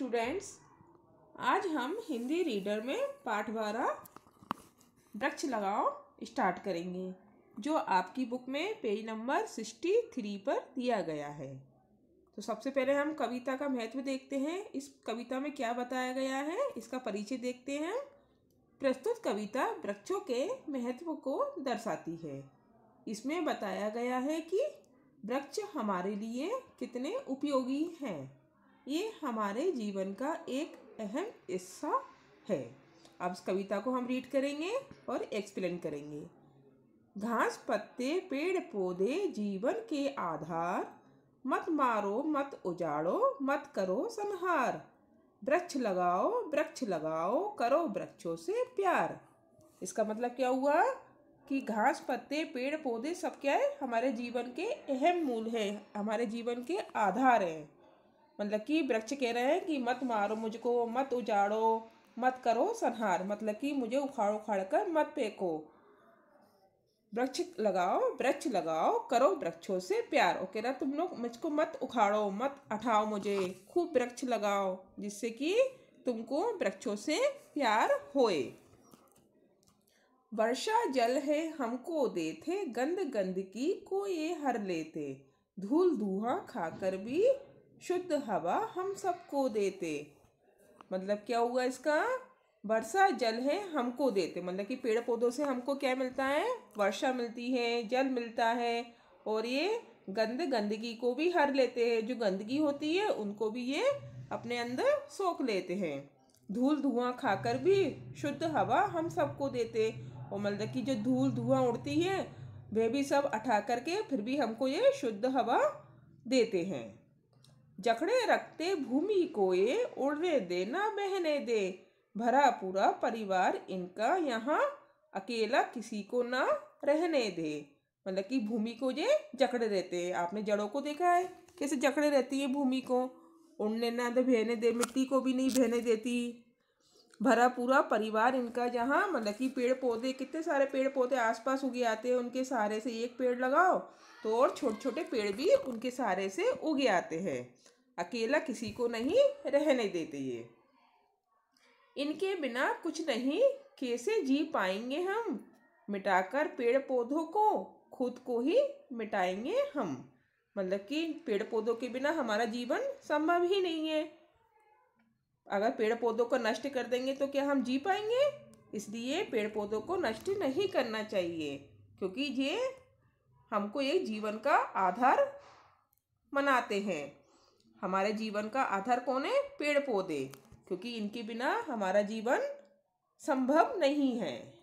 students आज हम Hindi reader में पाठ बारह वृक्ष लगाओ स्टार्ट करेंगे जो आपकी बुक में पेज नंबर सिक्सटी थ्री पर दिया गया है तो सबसे पहले हम कविता का महत्व देखते हैं इस कविता में क्या बताया गया है इसका परिचय देखते हैं प्रस्तुत कविता वृक्षों के महत्व को दर्शाती है इसमें बताया गया है कि वृक्ष हमारे लिए कितने उपयोगी हैं ये हमारे जीवन का एक अहम हिस्सा है अब इस कविता को हम रीड करेंगे और एक्सप्लेन करेंगे घास पत्ते पेड़ पौधे जीवन के आधार मत मारो मत उजाड़ो मत करो संहार वृक्ष लगाओ वृक्ष लगाओ करो वृक्षों से प्यार इसका मतलब क्या हुआ कि घास पत्ते पेड़ पौधे सब क्या है हमारे जीवन के अहम मूल हैं हमारे जीवन के आधार हैं मतलब कि वृक्ष कह रहे हैं कि मत मारो मुझको मत उजाड़ो मत करो संहार मतलब कि मुझे उखाड़ उखाड़ कर मत फेंको वृक्ष लगाओ वृक्ष लगाओ करो वृक्षों से प्यार ओके ना तुम लोग मुझको मत उखाड़ो मत उठाओ मुझे खूब वृक्ष लगाओ जिससे कि तुमको वृक्षों से प्यार होए वर्षा जल है हमको देते गंद गंद की को ये हर लेते धूल धुआं खाकर भी शुद्ध हवा हम सबको देते मतलब क्या हुआ इसका वर्षा जल है हमको देते मतलब कि पेड़ पौधों से हमको क्या मिलता है वर्षा मिलती है जल मिलता है और ये गंद गंदगी को भी हर लेते हैं जो गंदगी होती है उनको भी ये अपने अंदर सोख लेते हैं धूल धुआं खाकर भी शुद्ध हवा हम सबको देते और मतलब कि जो धूल धुआं उड़ती है वह भी सब उठा करके फिर भी हमको ये शुद्ध हवा देते हैं जखड़े रखते भूमि कोए उड़ने दे ना बहने दे भरा पूरा परिवार इनका यहाँ अकेला किसी को ना रहने दे मतलब कि भूमि को ये जकड़े रहते हैं आपने जड़ों को देखा है कैसे जकड़े रहती है भूमि को उड़ने ना दे बहने दे मिट्टी को भी नहीं बहने देती भरा पूरा परिवार इनका जहाँ मतलब कि पेड़ पौधे कितने सारे पेड़ पौधे आसपास उगे आते हैं उनके सहारे से एक पेड़ लगाओ तो और छोटे छोटे पेड़ भी उनके सहारे से उगे आते हैं अकेला किसी को नहीं रहने देते ये इनके बिना कुछ नहीं कैसे जी पाएंगे हम मिटाकर पेड़ पौधों को खुद को ही मिटाएंगे हम मतलब कि पेड़ पौधों के बिना हमारा जीवन संभव ही नहीं है अगर पेड़ पौधों को नष्ट कर देंगे तो क्या हम जी पाएंगे इसलिए पेड़ पौधों को नष्ट नहीं करना चाहिए क्योंकि ये हमको एक जीवन का आधार मनाते हैं हमारे जीवन का आधार कौन है पेड़ पौधे क्योंकि इनके बिना हमारा जीवन संभव नहीं है